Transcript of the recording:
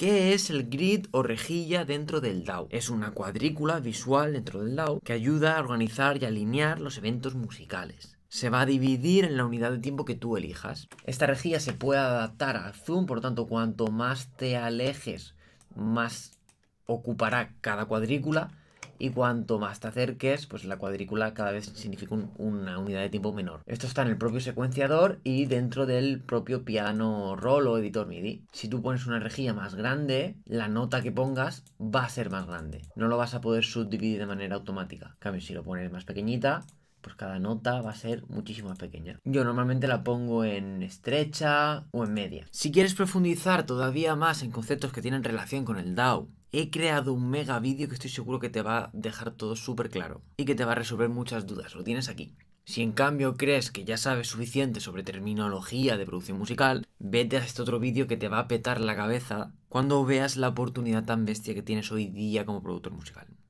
¿Qué es el grid o rejilla dentro del DAO? Es una cuadrícula visual dentro del DAO que ayuda a organizar y alinear los eventos musicales se va a dividir en la unidad de tiempo que tú elijas. Esta rejilla se puede adaptar al zoom, por lo tanto, cuanto más te alejes, más ocupará cada cuadrícula y cuanto más te acerques, pues la cuadrícula cada vez significa una unidad de tiempo menor. Esto está en el propio secuenciador y dentro del propio piano roll o editor MIDI. Si tú pones una rejilla más grande, la nota que pongas va a ser más grande. No lo vas a poder subdividir de manera automática. En cambio, si lo pones más pequeñita, pues cada nota va a ser muchísimo más pequeña. Yo normalmente la pongo en estrecha o en media. Si quieres profundizar todavía más en conceptos que tienen relación con el DAO he creado un mega vídeo que estoy seguro que te va a dejar todo súper claro y que te va a resolver muchas dudas. Lo tienes aquí. Si en cambio crees que ya sabes suficiente sobre terminología de producción musical, vete a este otro vídeo que te va a petar la cabeza cuando veas la oportunidad tan bestia que tienes hoy día como productor musical.